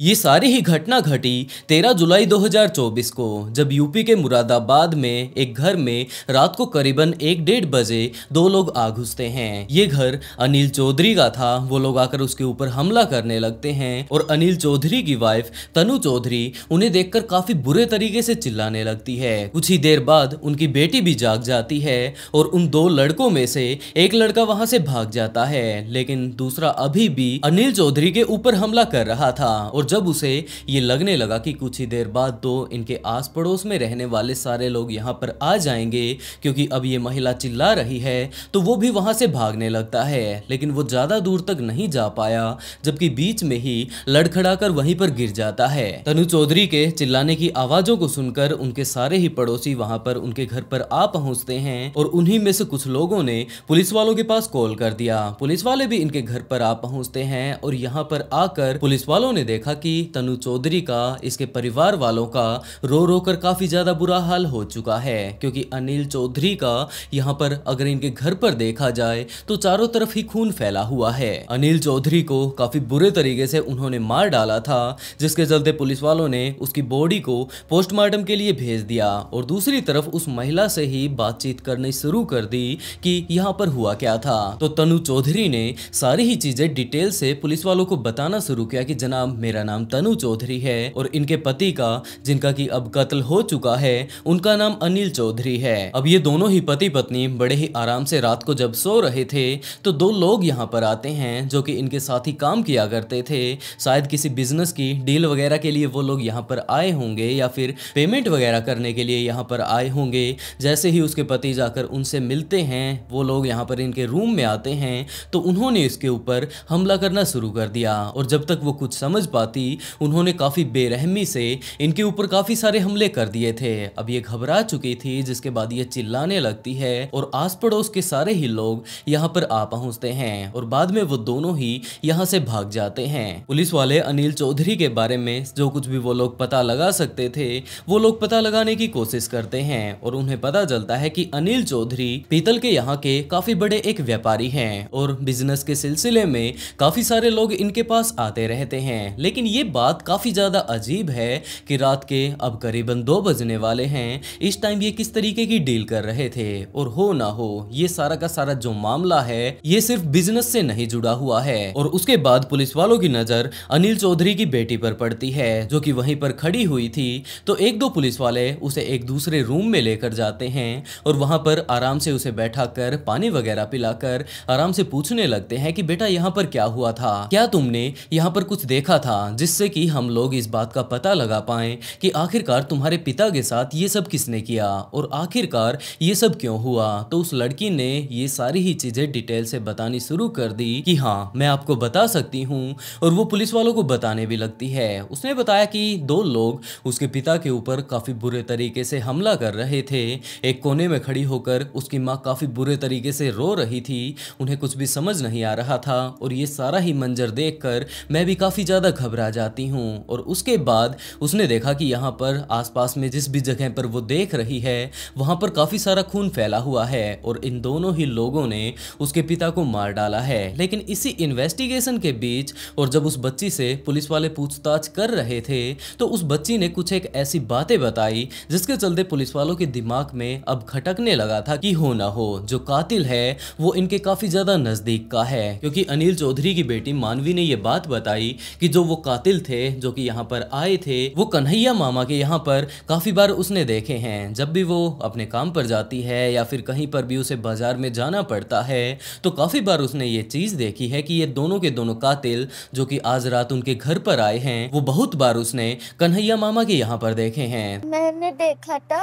ये सारी ही घटना घटी 13 जुलाई 2024 को जब यूपी के मुरादाबाद में एक घर में रात को करीबन एक डेढ़ बजे दो लोग आ घुसते हैं ये घर अनिल चौधरी का था वो लोग आकर उसके ऊपर हमला करने लगते हैं और अनिल चौधरी की वाइफ तनु चौधरी उन्हें देखकर काफी बुरे तरीके से चिल्लाने लगती है कुछ ही देर बाद उनकी बेटी भी जाग जाती है और उन दो लड़कों में से एक लड़का वहां से भाग जाता है लेकिन दूसरा अभी भी अनिल चौधरी के ऊपर हमला कर रहा था और जब उसे ये लगने लगा कि कुछ ही देर बाद तो इनके आस पड़ोस में रहने वाले सारे लोग यहाँ पर आ जाएंगे क्योंकि अब ये महिला चिल्ला रही है तो वो भी वहाँ से भागने लगता है लेकिन वो ज़्यादा दूर तक नहीं जा पाया जबकि बीच में ही लड़खड़ा वहीं पर गिर जाता है तनु चौधरी के चिल्लाने की आवाज़ों को सुनकर उनके सारे ही पड़ोसी वहाँ पर उनके घर पर आ पहुँचते हैं और उन्हीं में से कुछ लोगों ने पुलिस वालों के पास कॉल कर दिया पुलिस वाले भी इनके घर पर आ पहुँचते हैं और यहाँ पर आकर पुलिस वालों ने देखा कि तनु चौधरी का इसके परिवार वालों का रो रो कर काफ़ी ज़्यादा बुरा हाल हो चुका है क्योंकि अनिल चौधरी का यहाँ पर अगर इनके घर पर देखा जाए तो चारों तरफ ही खून फैला हुआ है अनिल चौधरी को काफ़ी बुरे तरीके से उन्होंने मार डाला था जिसके चलते पुलिस वालों ने उसकी बॉडी को पोस्टमार्टम के लिए भेज दिया और दूसरी तरफ उस महिला से ही बातचीत करनी शुरू कर दी कि यहाँ पर हुआ क्या था तो तनु चौधरी ने सारी ही चीज़ें डिटेल से पुलिस वालों को बताना शुरू किया कि जनाब मेरा नाम तनु चौधरी है और इनके पति का जिनका की अब कत्ल हो चुका है उनका नाम अनिल चौधरी है अब ये दोनों ही पति पत्नी बड़े ही आराम से रात को जब सो रहे थे तो दो लोग यहाँ पर आते हैं जो कि इनके साथ ही काम किया करते थे शायद किसी बिजनेस की डील वगैरह के लिए वो लोग यहाँ पर आए होंगे या फिर पेमेंट वगैरह करने के लिए यहाँ पर आए होंगे जैसे ही उसके पति जाकर उनसे मिलते हैं वो लोग यहाँ पर इनके रूम में आते हैं तो उन्होंने इसके ऊपर हमला करना शुरू कर दिया और जब तक वो कुछ समझ पाती साथ उन्होंने काफ़ी बेरहमी से इनके ऊपर काफ़ी सारे हमले कर दिए थे अब ये घबरा चुकी थी जिसके बाद ये चिल्लाने लगती है और आस पड़ोस के सारे ही लोग यहाँ पर आ पहुंचते हैं और बाद में वो दोनों ही यहाँ से भाग जाते हैं पुलिस वाले अनिल चौधरी के बारे में जो कुछ भी वो लोग पता लगा सकते थे वो लोग पता लगाने की कोशिश करते हैं और उन्हें पता चलता है कि अनिल चौधरी पीतल के यहाँ के काफी बड़े एक व्यापारी हैं और बिजनेस के सिलसिले में काफी सारे लोग इनके पास आते रहते हैं लेकिन ये बात काफ़ी ज़्यादा अजीब है कि रात के अब करीबन दो बजने वाले हैं इस टाइम ये किस तरीके की डील कर रहे थे और हो ना हो ये सारा का सारा जो मामला है ये सिर्फ बिजनेस से नहीं जुड़ा हुआ है और उसके बाद पुलिस वालों की नज़र अनिल चौधरी की बेटी पर पड़ती है जो कि वहीं पर खड़ी हुई थी तो एक दो पुलिस वाले उसे एक दूसरे रूम में लेकर जाते हैं और वहाँ पर आराम से उसे बैठा कर पानी वगैरह पिलाकर आराम से पूछने लगते हैं कि बेटा यहाँ पर क्या हुआ था क्या तुमने यहाँ पर कुछ देखा था हाँ जिससे कि हम लोग इस बात का पता लगा पाए कि आखिरकार तुम्हारे पिता के साथ ये सब किसने किया और आखिरकार ये सब क्यों हुआ तो उस लड़की ने ये सारी ही चीज़ें डिटेल से बतानी शुरू कर दी कि हाँ मैं आपको बता सकती हूँ और वो पुलिस वालों को बताने भी लगती है उसने बताया कि दो लोग उसके पिता के ऊपर काफ़ी बुरे तरीके से हमला कर रहे थे एक कोने में खड़ी होकर उसकी माँ काफ़ी बुरे तरीके से रो रही थी उन्हें कुछ भी समझ नहीं आ रहा था और ये सारा ही मंजर देखकर मैं भी काफ़ी ज़्यादा घबरा घबरा जाती हूँ और उसके बाद उसने देखा कि यहाँ पर आसपास में जिस भी जगह पर वो देख रही है वहाँ पर काफ़ी सारा खून फैला हुआ है और इन दोनों ही लोगों ने उसके पिता को मार डाला है लेकिन इसी इन्वेस्टिगेशन के बीच और जब उस बच्ची से पुलिस वाले पूछताछ कर रहे थे तो उस बच्ची ने कुछ एक ऐसी बातें बताई जिसके चलते पुलिस वालों के दिमाग में अब खटकने लगा था कि हो ना हो जो कातिल है वो इनके काफ़ी ज़्यादा नज़दीक का है क्योंकि अनिल चौधरी की बेटी मानवी ने ये बात बताई कि जो वो कातिल थे जो कि यहाँ पर आए थे वो कन्हैया मामा के यहाँ पर काफी बार उसने देखे हैं जब भी वो अपने काम पर जाती है या फिर कहीं पर भी उसे बाजार में जाना पड़ता है तो काफी बार उसने ये चीज देखी है कि ये दोनों के दोनों कातिल जो कि आज रात उनके घर पर आए हैं वो बहुत बार उसने कन्हैया मामा के यहाँ पर देखे हैं मैंने देखा था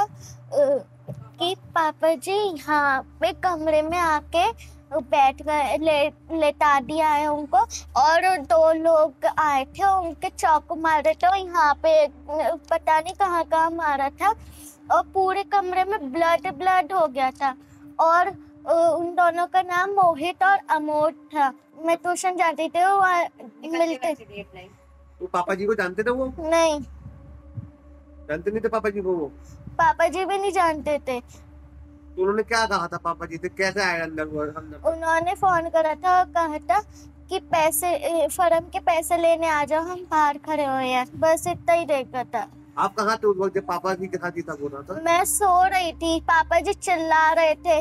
कि पापा जी यहाँ पे कमरे में आके बैठ गए ले, लेटा दिया है उनको और दो लोग आए थे उनके चाकू मार रहे थे यहाँ पे पता नहीं कहाँ कहाँ मारा था और पूरे कमरे में ब्लड ब्लड हो गया था और उन दोनों का नाम मोहित और अमोद था मैं ट्यूशन जाती थी वहाँ मिलते तो पापा जी को जानते थे वो नहीं जानते नहीं थे पापा जी को वो पापा जी भी नहीं जानते थे तो उन्होंने क्या कहा था पापा जी से तो कैसे आए अंदर वो उन्होंने फोन करा था और कहा था कि पैसे फर्म के पैसे लेने आ जाओ हम बाहर खड़े हुए हैं बस इतना ही देखा था आप कहाँ थे उस वक्त जब पापा जी के साथ था बोला था मैं सो रही थी पापा जी चिल्ला रहे थे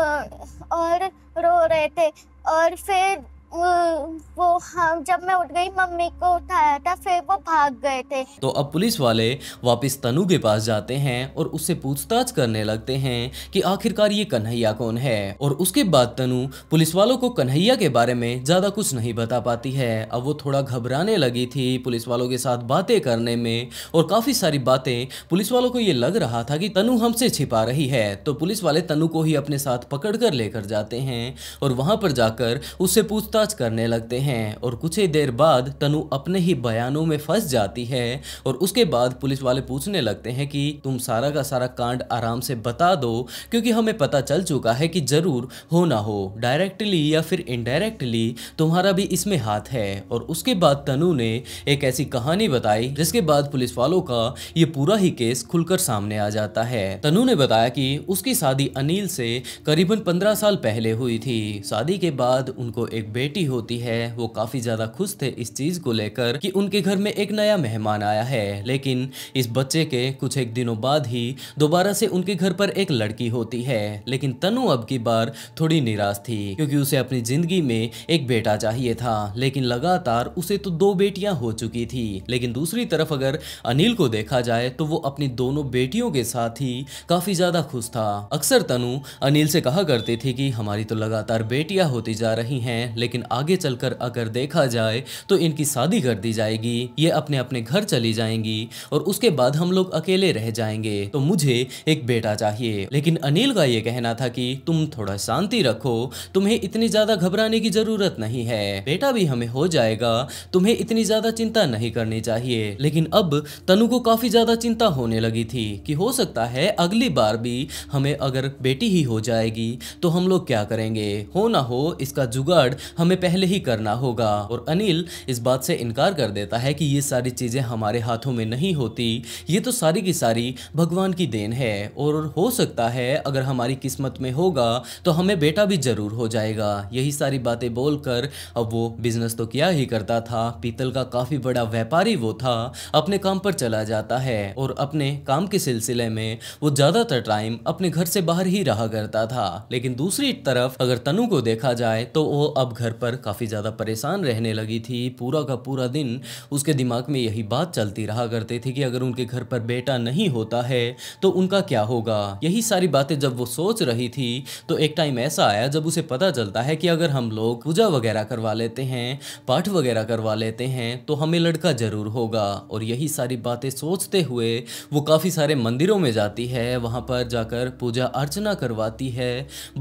और रो रहे थे और फिर वो हाँ जब मैं उठ गई मम्मी को उठाया था फिर वो भाग गए थे तो अब पुलिस वाले वापस तनु के पास जाते हैं और उससे पूछताछ करने लगते हैं कि आखिरकार ये कन्हैया कौन है और उसके बाद तनु पुलिस वालों को कन्हैया के बारे में ज्यादा कुछ नहीं बता पाती है अब वो थोड़ा घबराने लगी थी पुलिस वालों के साथ बातें करने में और काफी सारी बातें पुलिस वालों को ये लग रहा था कि तनु हमसे छिपा रही है तो पुलिस वाले तनु को ही अपने साथ पकड़ कर लेकर जाते हैं और वहां पर जाकर उससे पूछताछ पूछताछ करने लगते हैं और कुछ ही देर बाद तनु अपने ही बयानों में फंस जाती है और उसके बाद पुलिस वाले पूछने लगते हैं कि तुम सारा का सारा कांड आराम से बता दो क्योंकि हमें पता चल चुका है कि जरूर हो ना हो डायरेक्टली या फिर इनडायरेक्टली तुम्हारा भी इसमें हाथ है और उसके बाद तनु ने एक ऐसी कहानी बताई जिसके बाद पुलिस वालों का ये पूरा ही केस खुलकर सामने आ जाता है तनु ने बताया कि उसकी शादी अनिल से करीबन पंद्रह साल पहले हुई थी शादी के बाद उनको एक बेटी बेटी होती है वो काफी ज्यादा खुश थे इस चीज को लेकर कि उनके घर में एक नया मेहमान आया है लेकिन इस बच्चे के कुछ एक दिनों बाद ही दोबारा से उनके घर पर एक लड़की होती है लेकिन तनु अब की बार थोड़ी निराश थी क्योंकि उसे अपनी जिंदगी में एक बेटा चाहिए था लेकिन लगातार उसे तो दो बेटियां हो चुकी थी लेकिन दूसरी तरफ अगर अनिल को देखा जाए तो वो अपनी दोनों बेटियों के साथ ही काफी ज्यादा खुश था अक्सर तनु अनिल से कहा करती थी कि हमारी तो लगातार बेटियां होती जा रही हैं लेकिन लेकिन आगे चलकर अगर देखा जाए तो इनकी शादी कर दी जाएगी ये अपने अपने घर चली जाएंगी और उसके बाद हम लोग अकेले रह जाएंगे तो मुझे एक बेटा चाहिए लेकिन अनिल का ये कहना था कि तुम थोड़ा शांति रखो तुम्हें इतनी ज्यादा घबराने की जरूरत नहीं है बेटा भी हमें हो जाएगा तुम्हें इतनी ज्यादा चिंता नहीं करनी चाहिए लेकिन अब तनु को काफी ज्यादा चिंता होने लगी थी कि हो सकता है अगली बार भी हमें अगर बेटी ही हो जाएगी तो हम लोग क्या करेंगे हो ना हो इसका जुगाड़ हमें हमें पहले ही करना होगा और अनिल इस बात से इनकार कर देता है कि ये सारी चीज़ें हमारे हाथों में नहीं होती ये तो सारी की सारी भगवान की देन है और हो सकता है अगर हमारी किस्मत में होगा तो हमें बेटा भी ज़रूर हो जाएगा यही सारी बातें बोलकर अब वो बिजनेस तो किया ही करता था पीतल का काफ़ी बड़ा व्यापारी वो था अपने काम पर चला जाता है और अपने काम के सिलसिले में वो ज़्यादातर टाइम अपने घर से बाहर ही रहा करता था लेकिन दूसरी तरफ अगर तनु को देखा जाए तो वो अब घर पर काफ़ी ज़्यादा परेशान रहने लगी थी पूरा का पूरा दिन उसके दिमाग में यही बात चलती रहा करती थी कि अगर उनके घर पर बेटा नहीं होता है तो उनका क्या होगा यही सारी बातें जब वो सोच रही थी तो एक टाइम ऐसा आया जब उसे पता चलता है कि अगर हम लोग पूजा वगैरह करवा लेते हैं पाठ वगैरह करवा लेते हैं तो हमें लड़का ज़रूर होगा और यही सारी बातें सोचते हुए वो काफ़ी सारे मंदिरों में जाती है वहाँ पर जाकर पूजा अर्चना करवाती है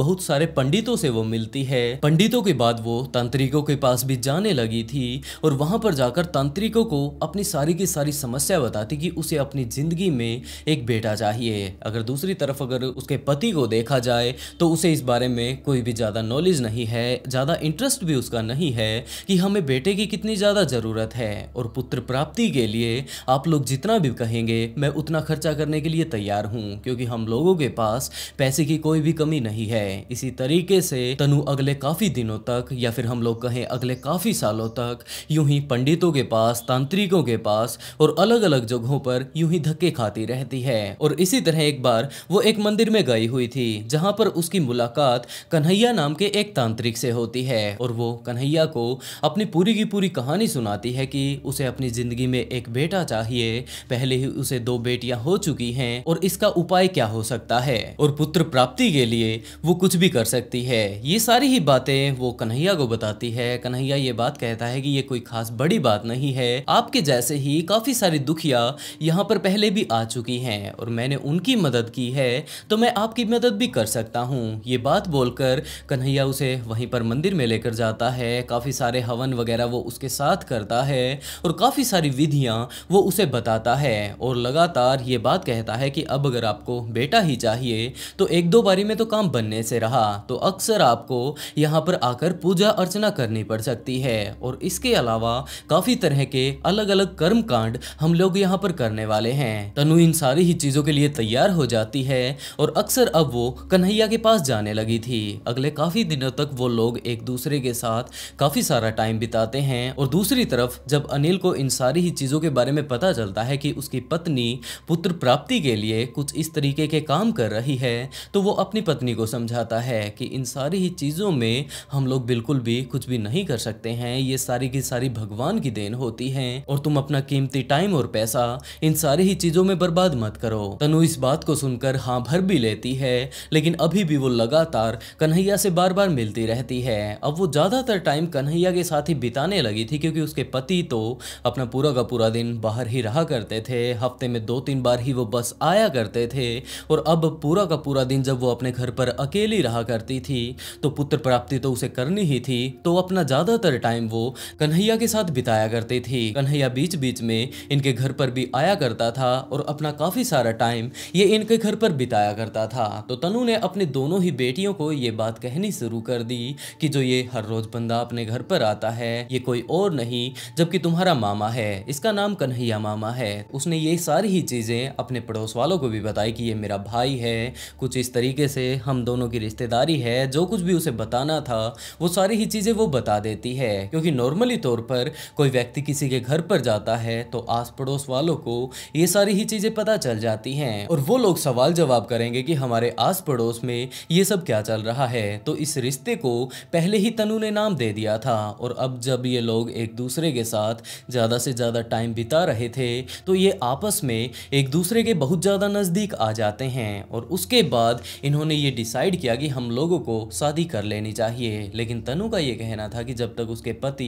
बहुत सारे पंडितों से वो मिलती है पंडितों के बाद वो तंत्रिकों के पास भी जाने लगी थी और वहां पर जाकर तंत्रिकों को अपनी सारी की सारी समस्या बताती कि उसे अपनी ज़िंदगी में एक बेटा चाहिए अगर दूसरी तरफ अगर उसके पति को देखा जाए तो उसे इस बारे में कोई भी ज़्यादा नॉलेज नहीं है ज़्यादा इंटरेस्ट भी उसका नहीं है कि हमें बेटे की कितनी ज़्यादा ज़रूरत है और पुत्र प्राप्ति के लिए आप लोग जितना भी कहेंगे मैं उतना खर्चा करने के लिए तैयार हूँ क्योंकि हम लोगों के पास पैसे की कोई भी कमी नहीं है इसी तरीके से तनु अगले काफ़ी दिनों तक या या फिर हम लोग कहें अगले काफ़ी सालों तक यूं ही पंडितों के पास तांत्रिकों के पास और अलग अलग जगहों पर यूं ही धक्के खाती रहती है और इसी तरह एक बार वो एक मंदिर में गई हुई थी जहां पर उसकी मुलाकात कन्हैया नाम के एक तांत्रिक से होती है और वो कन्हैया को अपनी पूरी की पूरी कहानी सुनाती है कि उसे अपनी ज़िंदगी में एक बेटा चाहिए पहले ही उसे दो बेटियां हो चुकी हैं और इसका उपाय क्या हो सकता है और पुत्र प्राप्ति के लिए वो कुछ भी कर सकती है ये सारी ही बातें वो कन्हैया को बताती है कन्हैया ये बात कहता है कि ये कोई खास बड़ी बात नहीं है आपके जैसे ही काफी सारी दुखिया यहाँ पर पहले भी आ चुकी हैं और मैंने उनकी मदद की है तो मैं आपकी मदद भी कर सकता हूँ ये बात बोलकर कन्हैया उसे वहीं पर मंदिर में लेकर जाता है काफ़ी सारे हवन वगैरह वो उसके साथ करता है और काफ़ी सारी विधियाँ वो उसे बताता है और लगातार ये बात कहता है कि अब अगर आपको बेटा ही चाहिए तो एक दो बारी में तो काम बनने से रहा तो अक्सर आपको यहाँ पर आकर पूजा पूजा अर्चना करनी पड़ सकती है और इसके अलावा काफी तरह के अलग अलग कर्म कांड हम लोग यहाँ पर करने वाले हैं तनु इन सारी ही चीजों के लिए तैयार हो जाती है और अक्सर अब वो कन्हैया के पास जाने लगी थी अगले काफी दिनों तक वो लोग एक दूसरे के साथ काफी सारा टाइम बिताते हैं और दूसरी तरफ जब अनिल को इन सारी ही चीजों के बारे में पता चलता है कि उसकी पत्नी पुत्र प्राप्ति के लिए कुछ इस तरीके के काम कर रही है तो वो अपनी पत्नी को समझाता है कि इन सारी ही चीजों में हम लोग बिल्कुल भी कुछ भी नहीं कर सकते हैं ये सारी की सारी भगवान की देन होती है और तुम अपना कीमती टाइम और पैसा इन सारी ही चीजों में बर्बाद मत करो तनु इस बात को सुनकर हाँ भर भी लेती है लेकिन अभी भी वो लगातार कन्हैया से बार बार मिलती रहती है अब वो ज्यादातर टाइम कन्हैया के साथ ही बिताने लगी थी क्योंकि उसके पति तो अपना पूरा का पूरा दिन बाहर ही रहा करते थे हफ्ते में दो तीन बार ही वो बस आया करते थे और अब पूरा का पूरा दिन जब वो अपने घर पर अकेली रहा करती थी तो पुत्र प्राप्ति तो उसे करनी ही थी थी तो अपना ज्यादातर टाइम वो कन्हैया के साथ बिताया करते थे कन्हैया बीच बीच में इनके घर पर भी आया करता था और अपना काफी सारा टाइम ये इनके घर पर बिताया करता था तो तनु ने अपने दोनों ही बेटियों को ये बात कहनी शुरू कर दी कि जो ये हर रोज बंदा अपने घर पर आता है ये कोई और नहीं जबकि तुम्हारा मामा है इसका नाम कन्हैया मामा है उसने ये सारी ही चीजें अपने पड़ोस वालों को भी बताई कि ये मेरा भाई है कुछ इस तरीके से हम दोनों की रिश्तेदारी है जो कुछ भी उसे बताना था वो सारी ही चीज़ें वो बता देती है क्योंकि नॉर्मली तौर पर कोई व्यक्ति किसी के घर पर जाता है तो आस पड़ोस वालों को ये सारी ही चीज़ें पता चल जाती हैं और वो लोग सवाल जवाब करेंगे कि हमारे आस पड़ोस में ये सब क्या चल रहा है तो इस रिश्ते को पहले ही तनु ने नाम दे दिया था और अब जब ये लोग एक दूसरे के साथ ज़्यादा से ज़्यादा टाइम बिता रहे थे तो ये आपस में एक दूसरे के बहुत ज़्यादा नज़दीक आ जाते हैं और उसके बाद इन्होंने ये डिसाइड किया कि हम लोगों को शादी कर लेनी चाहिए लेकिन तनु दोनों का ये कहना था कि जब तक उसके पति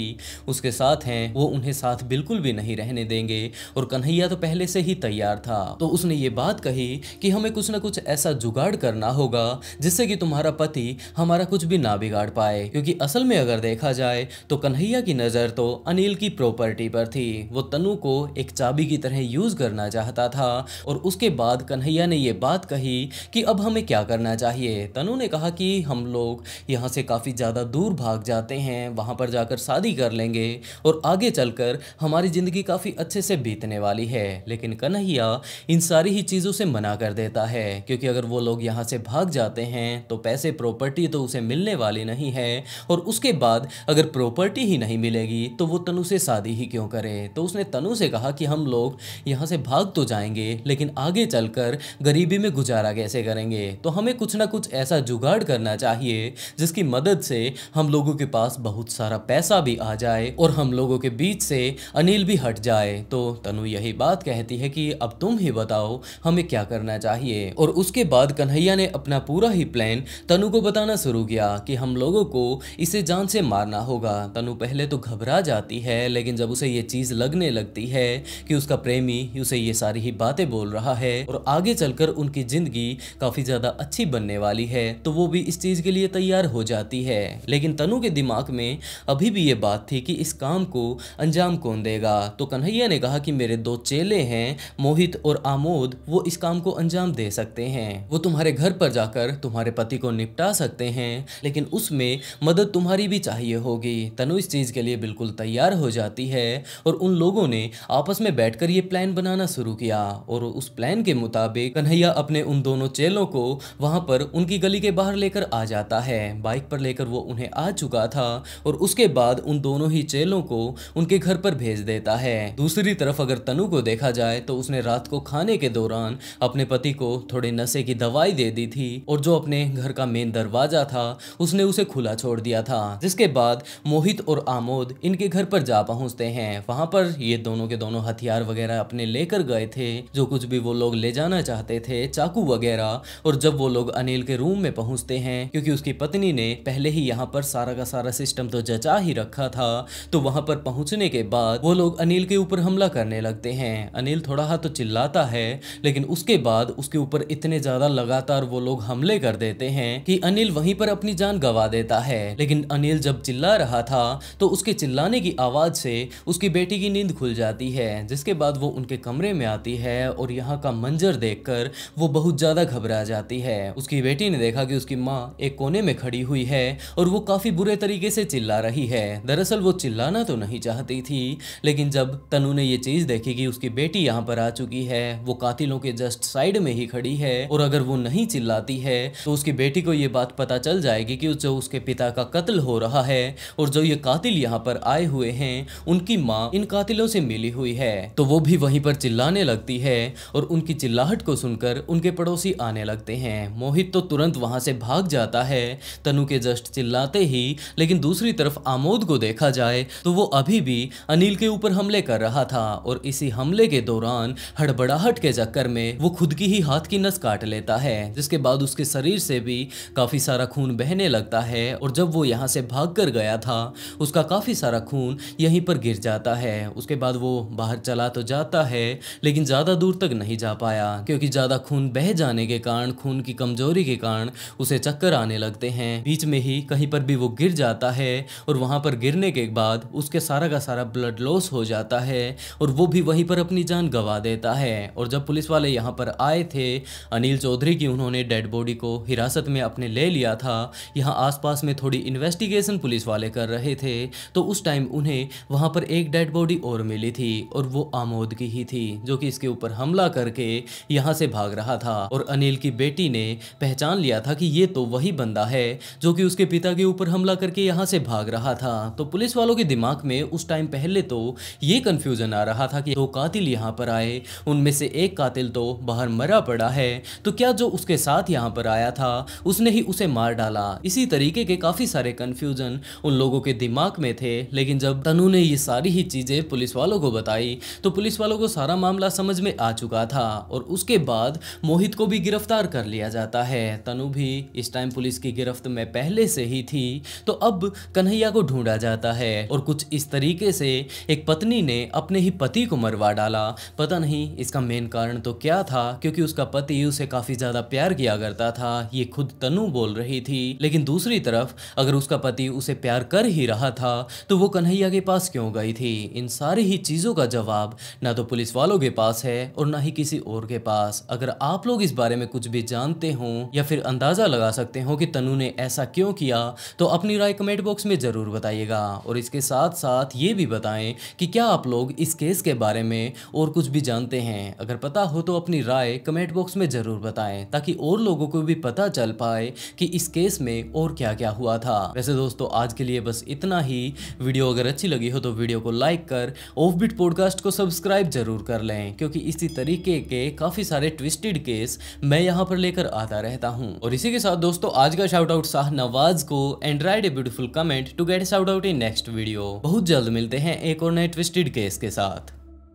उसके साथ हैं वो उन्हें साथ बिल्कुल भी नहीं रहने देंगे और कन्हैया तो पहले से ही तैयार था तो उसने ये बात कही कि हमें कुछ ना कुछ ऐसा जुगाड़ करना होगा जिससे कि तुम्हारा पति हमारा कुछ भी ना बिगाड़ पाए क्योंकि असल में अगर देखा जाए तो कन्हैया की नज़र तो अनिल की प्रॉपर्टी पर थी वो तनु को एक चाबी की तरह यूज करना चाहता था और उसके बाद कन्हैया ने ये बात कही कि अब हमें क्या करना चाहिए तनु ने कहा कि हम लोग यहाँ से काफ़ी ज़्यादा दूर भाग भाग जाते हैं वहाँ पर जाकर शादी कर लेंगे और आगे चलकर हमारी ज़िंदगी काफ़ी अच्छे से बीतने वाली है लेकिन कन्हैया इन सारी ही चीज़ों से मना कर देता है क्योंकि अगर वो लोग यहाँ से भाग जाते हैं तो पैसे प्रॉपर्टी तो उसे मिलने वाली नहीं है और उसके बाद अगर प्रॉपर्टी ही नहीं मिलेगी तो वो तनु से शादी ही क्यों करे तो उसने तनु से कहा कि हम लोग यहाँ से भाग तो जाएंगे लेकिन आगे चलकर गरीबी में गुजारा कैसे करेंगे तो हमें कुछ ना कुछ ऐसा जुगाड़ करना चाहिए जिसकी मदद से हम लोगों के पास बहुत सारा पैसा भी आ जाए और हम लोगों के बीच से अनिल भी हट जाए तो तनु यही बात कहती है कि अब तुम ही बताओ हमें क्या करना चाहिए और उसके बाद कन्हैया ने अपना पूरा ही प्लान तनु को बताना शुरू किया कि हम लोगों को इसे जान से मारना होगा तनु पहले तो घबरा जाती है लेकिन जब उसे ये चीज़ लगने लगती है कि उसका प्रेमी उसे ये सारी ही बातें बोल रहा है और आगे चलकर उनकी ज़िंदगी काफ़ी ज़्यादा अच्छी बनने वाली है तो वो भी इस चीज़ के लिए तैयार हो जाती है लेकिन तनु के दिमाग में अभी भी ये बात थी कि इस काम को अंजाम कौन देगा तो कन्हैया ने कहा कि मेरे दो चेले हैं मोहित और आमोद वो इस काम को अंजाम दे सकते हैं वो तुम्हारे घर पर जाकर तुम्हारे पति को निपटा सकते हैं लेकिन उसमें मदद तुम्हारी भी चाहिए होगी तनु इस चीज़ के लिए बिल्कुल तैयार हो जाती है और उन लोगों ने आपस में बैठकर ये प्लान बनाना शुरू किया और उस प्लान के मुताबिक कन्हैया अपने उन दोनों चेलों को वहां पर उनकी गली के बाहर लेकर आ जाता है बाइक पर लेकर वो उन्हें आ चुका था और उसके बाद उन दोनों ही चेलों को उनके घर पर भेज देता है दूसरी तरफ अगर तनु को देखा जाए तो उसने रात को खाने के दौरान अपने पति को थोड़े नशे की दवाई दे दी थी और जो अपने घर का मेन दरवाजा था उसने उसे खुला छोड़ दिया था जिसके बाद मोहित और आमोद इनके घर पर जा पहुंचते हैं वहां पर ये दोनों के दोनों हथियार वगैरह अपने लेकर गए थे जो कुछ भी वो लोग ले जाना चाहते थे चाकू वगैरह और जब वो लोग अनिल के रूम में पहुंचते हैं क्योंकि उसकी पत्नी ने पहले ही यहाँ पर सारा सारा का सारा सिस्टम तो जचा ही रखा था तो वहां पर पहुंचने के बाद वो लोग अनिल के ऊपर हमला करने लगते हैं अनिल थोड़ा हाथ तो चिल्लाता है लेकिन उसके बाद उसके ऊपर इतने ज्यादा लगातार वो लोग हमले कर देते हैं कि अनिल वहीं पर अपनी जान गवा देता है लेकिन अनिल जब चिल्ला रहा था तो उसके चिल्लाने की आवाज से उसकी बेटी की नींद खुल जाती है जिसके बाद वो उनके कमरे में आती है और यहाँ का मंजर देखकर वो बहुत ज्यादा घबरा जाती है उसकी बेटी ने देखा कि उसकी माँ एक कोने में खड़ी हुई है और वो काफी काफी बुरे तरीके से चिल्ला रही है दरअसल वो चिल्लाना तो नहीं चाहती थी लेकिन जब तनु ने ये चीज देखी कि उसकी बेटी यहाँ पर आ चुकी है वो कातिलों के जस्ट साइड में ही खड़ी है और अगर वो नहीं चिल्लाती है तो उसकी बेटी को ये बात पता चल जाएगी कि जो उसके पिता का कत्ल हो रहा है और जो ये कातिल यहाँ पर आए हुए हैं उनकी माँ इन कातिलों से मिली हुई है तो वो भी वहीं पर चिल्लाने लगती है और उनकी चिल्लाहट को सुनकर उनके पड़ोसी आने लगते हैं मोहित तो तुरंत वहां से भाग जाता है तनु के जस्ट चिल्लाते ही थी लेकिन दूसरी तरफ आमोद को देखा जाए तो वो अभी भी अनिल के ऊपर हमले कर रहा था और इसी हमले के दौरान हड़बड़ाहट के चक्कर में वो खुद की ही हाथ की नस काट लेता है जिसके बाद उसके शरीर से भी काफी सारा खून बहने लगता है और जब वो यहाँ से भाग कर गया था उसका काफी सारा खून यहीं पर गिर जाता है उसके बाद वो बाहर चला तो जाता है लेकिन ज्यादा दूर तक नहीं जा पाया क्योंकि ज्यादा खून बह जाने के कारण खून की कमजोरी के कारण उसे चक्कर आने लगते हैं बीच में ही कहीं पर भी वो गिर जाता है और वहाँ पर गिरने के बाद उसके सारा का सारा ब्लड लॉस हो जाता है और वो भी वहीं पर अपनी जान गंवा देता है और जब पुलिस वाले यहाँ पर आए थे अनिल चौधरी की उन्होंने डेड बॉडी को हिरासत में अपने ले लिया था यहाँ आसपास में थोड़ी इन्वेस्टिगेशन पुलिस वाले कर रहे थे तो उस टाइम उन्हें वहाँ पर एक डेड बॉडी और मिली थी और वो आमोद की ही थी जो कि इसके ऊपर हमला करके यहाँ से भाग रहा था और अनिल की बेटी ने पहचान लिया था कि ये तो वही बंदा है जो कि उसके पिता के ऊपर हम हमला करके यहाँ से भाग रहा था तो पुलिस वालों के दिमाग में उस टाइम पहले तो ये कन्फ्यूज़न आ रहा था कि दो कातिल यहाँ पर आए उनमें से एक कातिल तो बाहर मरा पड़ा है तो क्या जो उसके साथ यहाँ पर आया था उसने ही उसे मार डाला इसी तरीके के काफ़ी सारे कन्फ्यूज़न उन लोगों के दिमाग में थे लेकिन जब तनु ने ये सारी ही चीज़ें पुलिस वालों को बताई तो पुलिस वालों को सारा मामला समझ में आ चुका था और उसके बाद मोहित को भी गिरफ्तार कर लिया जाता है तनु भी इस टाइम पुलिस की गिरफ्त में पहले से ही थी तो अब कन्हैया को ढूंढा जाता है और कुछ इस तरीके से एक पत्नी ने अपने ही पति को मरवा डाला पता नहीं इसका मेन कारण तो क्या था क्योंकि उसका पति उसे काफी ज्यादा प्यार किया करता था ये खुद तनु बोल रही थी लेकिन दूसरी तरफ अगर उसका पति उसे प्यार कर ही रहा था तो वो कन्हैया के पास क्यों गई थी इन सारी ही चीज़ों का जवाब ना तो पुलिस वालों के पास है और ना ही किसी और के पास अगर आप लोग इस बारे में कुछ भी जानते हो या फिर अंदाज़ा लगा सकते हो कि तनु ने ऐसा क्यों किया तो अपनी राय कमेंट बॉक्स में ज़रूर बताइएगा और इसके साथ साथ ये भी बताएं कि क्या आप लोग इस केस के बारे में और कुछ भी जानते हैं अगर पता हो तो अपनी राय कमेंट बॉक्स में ज़रूर बताएं ताकि और लोगों को भी पता चल पाए कि इस केस में और क्या क्या हुआ था वैसे दोस्तों आज के लिए बस इतना ही वीडियो अगर अच्छी लगी हो तो वीडियो को लाइक कर ऑफ बीट पॉडकास्ट को सब्सक्राइब जरूर कर लें क्योंकि इसी तरीके के काफ़ी सारे ट्विस्टेड केस मैं यहाँ पर लेकर आता रहता हूँ और इसी के साथ दोस्तों आज का शाउट आउट शाह नवाज को and and write a beautiful comment to get shout out in next video बहुत जल्द मिलते हैं एक और नए ट्विस्टेड केस के साथ